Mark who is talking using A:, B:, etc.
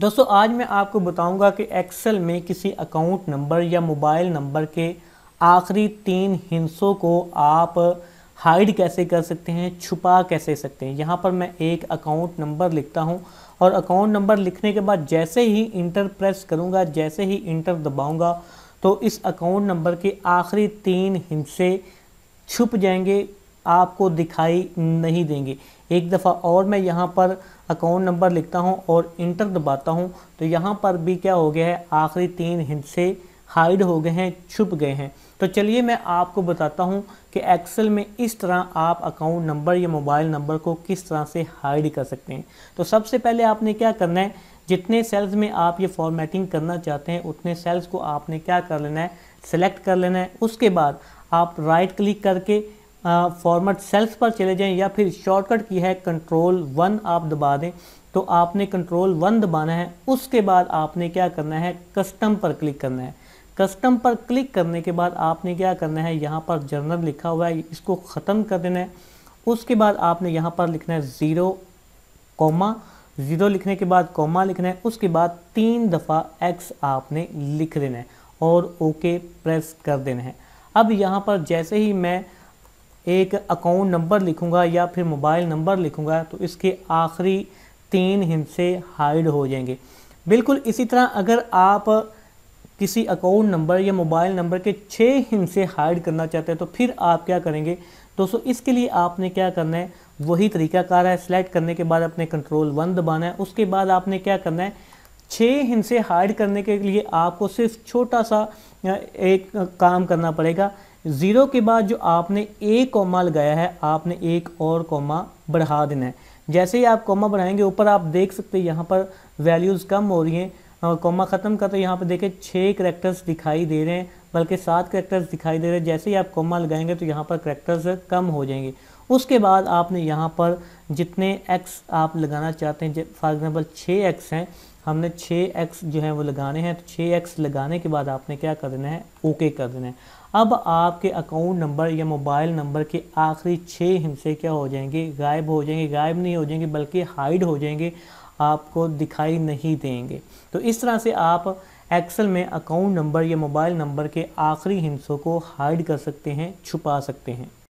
A: दोस्तों आज मैं आपको बताऊंगा कि एक्सेल में किसी अकाउंट नंबर या मोबाइल नंबर के आखिरी तीन हिंसों को आप हाइड कैसे कर सकते हैं छुपा कैसे सकते हैं यहाँ पर मैं एक अकाउंट नंबर लिखता हूँ और अकाउंट नंबर लिखने के बाद जैसे ही इंटर प्रेस करूँगा जैसे ही इंटर दबाऊँगा तो इस अकाउंट नंबर के आखिरी तीन हिंसे छुप जाएंगे आपको दिखाई नहीं देंगे एक दफ़ा और मैं यहाँ पर अकाउंट नंबर लिखता हूँ और इंटर दबाता हूँ तो यहाँ पर भी क्या हो गया है आखिरी तीन हिस्से हाइड हो गए हैं छुप गए हैं तो चलिए मैं आपको बताता हूँ कि एक्सेल में इस तरह आप अकाउंट नंबर या मोबाइल नंबर को किस तरह से हाइड कर सकते हैं तो सबसे पहले आपने क्या करना है जितने सेल्स में आप ये फॉर्मेटिंग करना चाहते हैं उतने सेल्स को आपने क्या कर लेना है सेलेक्ट कर लेना है उसके बाद आप राइट क्लिक करके फॉर्मेट सेल्स पर चले जाएं या फिर शॉर्टकट की है कंट्रोल वन आप दबा दें तो आपने कंट्रोल वन दबाना है उसके बाद आपने क्या करना है कस्टम पर क्लिक करना है कस्टम पर क्लिक करने के बाद आपने क्या करना है यहाँ पर जर्नल लिखा हुआ है इसको ख़त्म कर देना है उसके बाद आपने यहाँ पर लिखना है ज़ीरो कॉमा ज़ीरो लिखने के बाद कॉमा लिखना है उसके बाद तीन दफ़ा एक्स आपने लिख देना है और ओके प्रेस कर देना है अब यहाँ पर जैसे ही मैं एक अकाउंट नंबर लिखूंगा या फिर मोबाइल नंबर लिखूंगा तो इसके आखिरी तीन हिस्से हाइड हो जाएंगे बिल्कुल इसी तरह अगर आप किसी अकाउंट नंबर या मोबाइल नंबर के छः हिस्से हाइड करना चाहते हैं तो फिर आप क्या करेंगे दोस्तों इसके लिए आपने क्या करना है वही तरीकाकार है सेलेक्ट करने के बाद अपने कंट्रोल वन दबाना है उसके बाद आपने क्या करना है छः हिस्से हाइड करने के लिए आपको सिर्फ छोटा सा एक काम करना पड़ेगा ज़ीरो के बाद जो आपने एक कॉमा लगाया है आपने एक और कॉमा बढ़ा देना है जैसे ही आप कॉमा बढ़ाएंगे ऊपर आप देख सकते हैं यहाँ पर वैल्यूज़ कम हो रही हैं कॉमा ख़त्म कर तो यहाँ पर देखें छः करेक्टर्स दिखाई दे रहे हैं बल्कि सात करेक्टर्स दिखाई दे रहे हैं जैसे ही आप कोमा लगाएंगे तो यहाँ पर करेक्टर्स कम हो जाएंगे उसके बाद आपने यहाँ पर जितने एक्स आप लगाना चाहते हैं फॉर एग्ज़ाम्पल छः एक्स हैं हमने छः एक्स जो है वो लगाने हैं तो छः एक्स लगाने के बाद आपने क्या कर देना है ओके कर देना है अब आपके अकाउंट नंबर या मोबाइल नंबर के आखिरी छः हिस्से क्या हो जाएंगे गायब हो जाएंगे गायब नहीं हो जाएंगे बल्कि हाइड हो जाएंगे आपको दिखाई नहीं देंगे तो इस तरह से आप एक्सेल में अकाउंट नंबर या मोबाइल नंबर के आखिरी हिंसों को हाइड कर सकते हैं छुपा सकते हैं